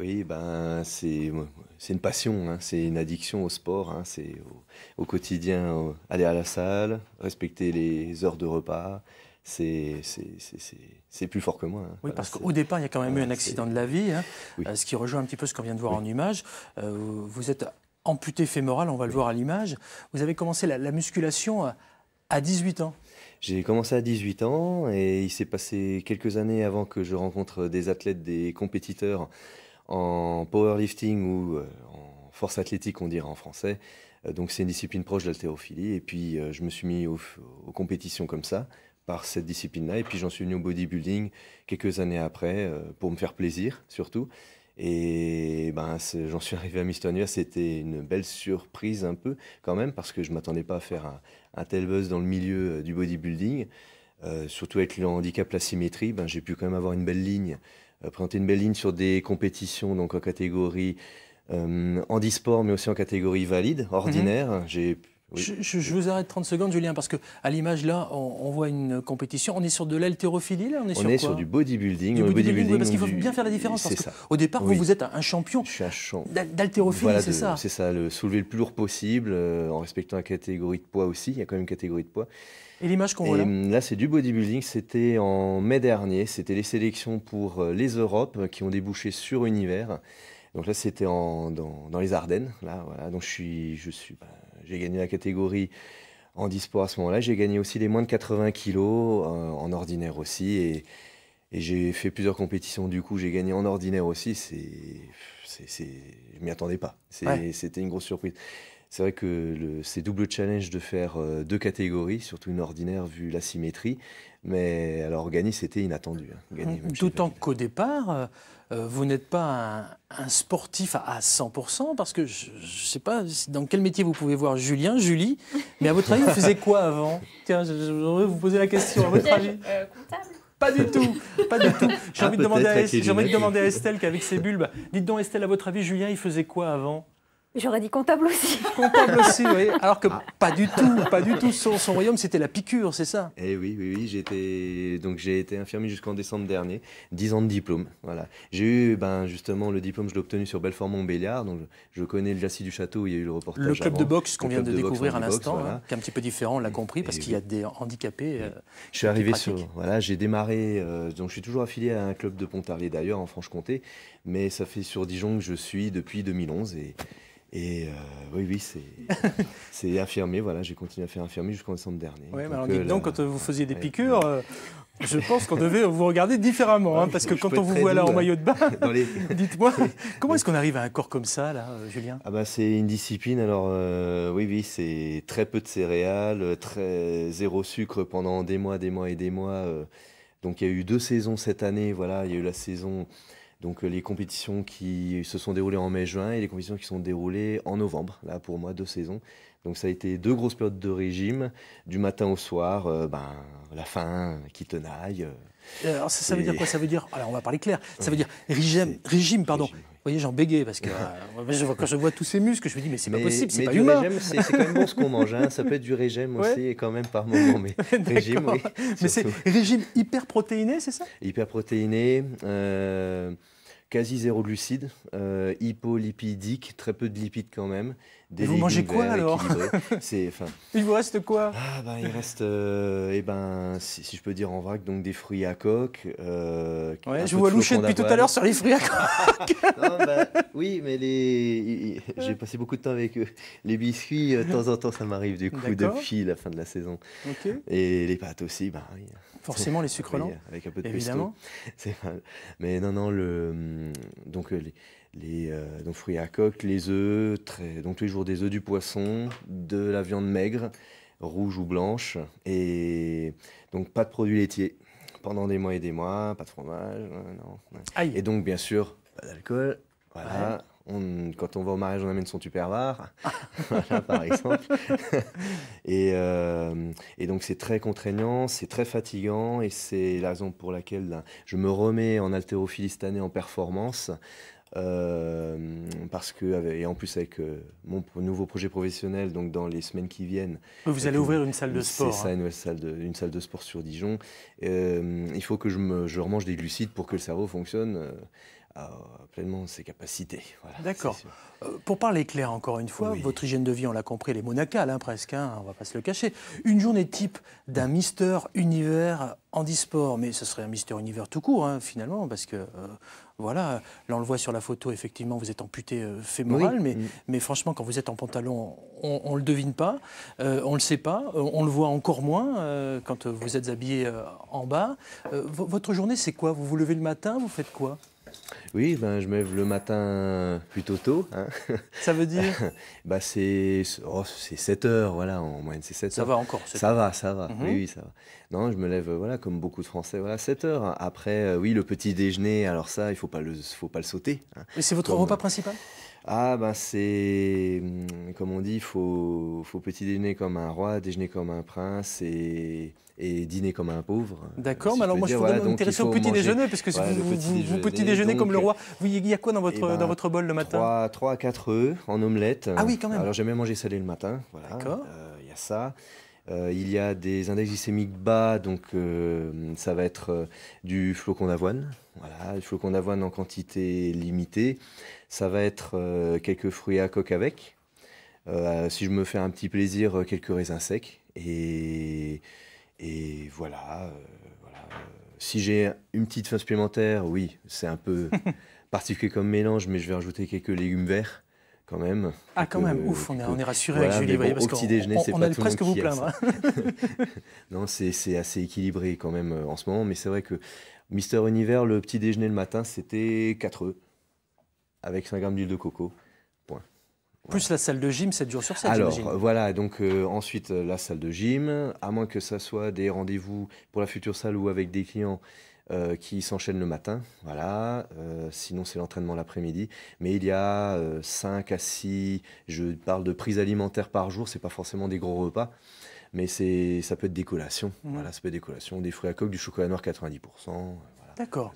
Oui, ben, c'est une passion, hein. c'est une addiction au sport, hein. c'est au, quotidien aller à la salle, respecter les heures de repas, c'est plus fort que moi. Hein. Oui, parce qu'au départ, il y a quand même eu un accident de la vie, euh, ce qui rejoint un petit peu ce qu'on vient de voir en image. Euh, vous êtes amputé fémoral, on va le voir à l'image. Vous avez commencé la, musculation euh, à 18 ans. J'ai commencé à 18 ans et il s'est passé quelques années avant que je rencontre des athlètes, des compétiteurs en powerlifting ou euh, en force athlétique, on dirait en français. Euh, donc c'est une discipline proche de l'haltérophilie. Et puis euh, je me suis mis aux, compétitions comme ça, par cette discipline-là. Et puis j'en suis venu au bodybuilding quelques années après, pour me faire plaisir surtout. Et ben, j'en suis arrivé à Mistonia, c'était une belle surprise un peu quand même, parce que je ne m'attendais pas à faire un, tel buzz dans le milieu du bodybuilding. surtout avec le handicap, la symétrie, ben, j'ai pu quand même avoir une belle ligne euh, présenter une belle ligne sur des compétitions donc en catégorie euh, handisport, mais aussi en catégorie valide, mhm. ordinaire. J'ai je, vous arrête 30 secondes, Julien, parce que à l'image là, on, voit une compétition. On est sur de l'haltérophilie, là On est, on sur, est sur du bodybuilding. Du bodybuilding, parce qu'il faut bien faire la différence. Parce ça. Au départ, vous, êtes un champion d'haltérophilie, c'est ça C'est ça, le soulever le plus lourd possible, euh, en respectant la catégorie de poids aussi. Il y a quand même une catégorie de poids. Et l'image qu'on voit là Là, c'est du bodybuilding. C'était en mai dernier. C'était les sélections pour euh, les Europes qui ont débouché sur Univers. Donc là, c'était dans, les Ardennes. Là, voilà. Donc je suis, je suis bah, j'ai gagné la catégorie en disport à ce moment-là. J'ai gagné aussi les moins de 80 kilos, euh, en ordinaire aussi. Et, j'ai fait plusieurs compétitions, du coup, j'ai gagné en ordinaire aussi. C'est, ne m'y attendais pas. C'était une grosse surprise. C'est vrai que le, c'est double challenge de faire euh, deux catégories, surtout une ordinaire vu l'asymétrie. Mais alors gagner, c'était inattendu. Hein. Mmh. D'autant qu'au départ, euh, euh, vous n'êtes pas un, sportif à 100%, parce que je ne sais pas dans quel métier vous pouvez voir Julien, Julie, mais à votre avis, vous faisiez quoi avant Tiens, j'aimerais vous poser la question. À votre avis Comptable pas du tout, pas du tout. J'ai ah, envie, de demander, à Estelle, j'ai envie demander à Estelle qu'avec ses bulbes, dites donc Estelle, à votre avis, Julien, il faisait quoi avant J'aurais dit comptable aussi. Comptable aussi, oui. Alors que ah. pas du tout, pas du tout. Son, son royaume, c'était la piqûre, c'est ça Eh oui, oui, oui. J'étais donc j'ai été infirmier jusqu'en décembre dernier. 10 ans de diplôme, voilà. J'ai eu, ben justement, le diplôme, je l'ai obtenu sur Belfort-Montbéliard. Donc je, connais le jassi du château. Où il y a eu le reportage. Le club de boxe qu'on vient de, découvrir à l'instant, hein, qui est un petit peu différent, on l'a compris, parce qu'il y a des handicapés. Euh, je suis arrivé sur, voilà, j'ai démarré. Euh, donc je suis toujours affilié à un club de Pontarlier d'ailleurs en Franche-Comté, mais ça fait sur Dijon que je suis depuis 2011 et et euh, oui, oui, c'est, c'est Voilà, j'ai continué à faire infirmier jusqu'en décembre dernier. Oui, mais alors euh, donc, quand vous faisiez des piqûres, euh, je pense qu'on devait vous regarder différemment, hein, parce que quand on vous voit là en hein. maillot de bain, dites-moi, comment est-ce qu'on arrive à un corps comme ça, là, Julien Ah bah c'est une discipline. Alors oui, oui, c'est très peu de céréales, très zéro sucre pendant des mois, des mois et des mois. donc il y a eu deux saisons cette année. Voilà, il y a eu la saison donc euh, les compétitions qui se sont déroulées en mai-juin et les compétitions qui sont déroulées en novembre. Là, pour moi, deux saisons. Donc ça a été deux grosses périodes de régime, du matin au soir, euh, ben, la faim qui tenaille. Euh, euh, alors ça, veut dire quoi Ça veut dire, alors on va parler clair, ça veut dire régime, régime pardon. Vous voyez, j'en bégais parce que quand je vois tous ces muscles, je me dis, mais c'est pas possible, c'est pas du humain. C'est quand même bon ce qu'on mange, hein. ça peut être du régime aussi et quand même par moment, mais régime, Mais c'est régime hyperprotéiné, c'est ça Hyperprotéiné, quasi zéro glucide, hypolipidique, très peu de lipides quand même vous mangez quoi alors C'est Il vous reste quoi ah, ben, il reste euh, eh ben si, je peux dire en vrac donc des fruits à coque. Euh, ouais, je vois loucher depuis tout à l'heure sur les fruits à coque. Bah, oui, mais les j'ai passé beaucoup de temps avec eux. Les biscuits euh, de temps en temps ça m'arrive du coup depuis la fin de la saison. Et les pâtes aussi ben Forcément les sucres lents. avec un peu de Évidemment. Mais non non le hum, donc euh, les les euh, fruits à coque, les œufs, donc tous les jours des œufs du poisson, de la viande maigre, rouge ou blanche, et donc pas de produits laitiers pendant des mois et des mois, pas de fromage, euh, Et donc bien sûr pas d'alcool, quand on va au mariage, on amène son tupperware, par exemple. Euh, et, donc c'est très contraignant, c'est très fatigant, et c'est la raison pour laquelle ben, je me remets en haltérophilie cette année en performance, euh, parce que et en plus avec euh, mon nouveau projet professionnel donc dans les semaines qui viennent vous allez ouvrir une salle de sport c'est ça hein. une salle de salle de sport sur Dijon euh, il faut que je me je remange des glucides pour que le cerveau fonctionne euh, pleinement ses capacités. D'accord. Euh, pour parler clair, encore une fois, votre hygiène de vie, on l'a compris, elle est monacale hein, presque, hein, on ne va pas se le cacher. Une journée type d'un Mister Univers handisport, mais ce serait un Mister Univers tout court, hein, finalement, parce que, euh, voilà, là on le voit sur la photo, effectivement, vous êtes amputé fémoral, mais, mm. mais franchement, quand vous êtes en pantalon, on ne le devine pas, on ne le sait pas, on le voit encore moins quand vous êtes habillé en bas. votre journée, c'est quoi Vous vous levez le matin, vous faites quoi oui, ben, je me lève le matin plutôt tôt. Hein. Ça veut dire bah, C'est 7 heures, voilà, en moyenne c'est 7 ça Ça va encore Ça va, ça va, mhm. oui, ça va. Non, je me lève, euh, voilà, comme beaucoup de Français, voilà, 7 heures. Après, euh, oui, le petit déjeuner, alors ça, il ne faut, pas le, faut pas le sauter. Hein. Et c'est votre repas euh, principal ah ben c'est, hum, comme on dit, il faut, faut petit déjeuner comme un roi, déjeuner comme un prince et, et dîner comme un pauvre. D'accord, mais alors moi je voudrais intéressé au petit déjeuner, parce que si vous, petit vous, déjeuner, petit comme le euh, roi. Il y a quoi dans votre, eh dans ben, votre bol le matin 3, à 4 œufs en omelette. Ah oui, quand même. Alors j'aime bien manger salé le matin. Voilà. D'accord. Euh, il y a ça. Euh, il y a des index glycémiques bas, donc euh, ça va être euh, du flocon d'avoine. Voilà, du flocon d'avoine en quantité limitée. Ça va être quelques fruits à coque avec. si je me fais un petit plaisir, quelques raisins secs. Et, voilà. voilà. Si j'ai une petite fin supplémentaire, oui, c'est un peu particulier comme mélange, mais je vais rajouter quelques légumes verts quand même. Ah, quand même, ouf, on est, rassuré avec Julie. voyez, parce petit déjeuner, c'est presque vous plaindre. Hein. non, c'est assez équilibré quand même euh, en ce moment, mais c'est vrai que Mister Univers, le petit déjeuner le matin, c'était 4 œufs avec 5 grammes d'huile de coco. Point. Plus la salle de gym 7 jours sur 7. Alors voilà, donc euh, ensuite euh, la salle de gym, à moins que ça soit des rendez-vous pour la future salle ou avec des clients euh, qui s'enchaînent le matin, voilà. Euh, sinon, c'est l'entraînement l'après-midi. Mais il y a 5 euh, à 6, je parle de prise alimentaire par jour, c'est pas forcément des gros repas, mais c'est, ça peut être des collations. Voilà, ça peut des collations, des fruits à coque, du chocolat noir 90%. D'accord.